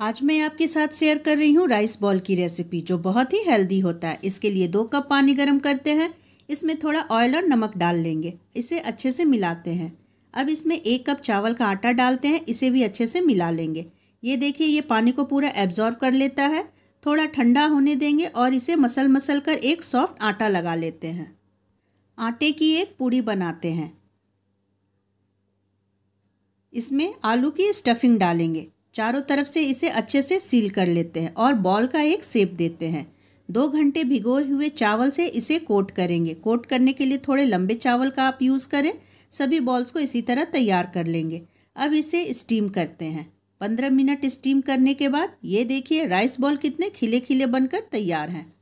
आज मैं आपके साथ शेयर कर रही हूँ राइस बॉल की रेसिपी जो बहुत ही हेल्दी होता है इसके लिए दो कप पानी गर्म करते हैं इसमें थोड़ा ऑयल और नमक डाल लेंगे इसे अच्छे से मिलाते हैं अब इसमें एक कप चावल का आटा डालते हैं इसे भी अच्छे से मिला लेंगे ये देखिए ये पानी को पूरा एब्जॉर्व कर लेता है थोड़ा ठंडा होने देंगे और इसे मसल मसल कर एक सॉफ्ट आटा लगा लेते हैं आटे की एक पूड़ी बनाते हैं इसमें आलू की स्टफिंग डालेंगे चारों तरफ से इसे अच्छे से सील कर लेते हैं और बॉल का एक सेप देते हैं दो घंटे भिगोए हुए चावल से इसे कोट करेंगे कोट करने के लिए थोड़े लंबे चावल का आप यूज़ करें सभी बॉल्स को इसी तरह तैयार कर लेंगे अब इसे स्टीम करते हैं पंद्रह मिनट स्टीम करने के बाद ये देखिए राइस बॉल कितने खिले खिले बनकर तैयार हैं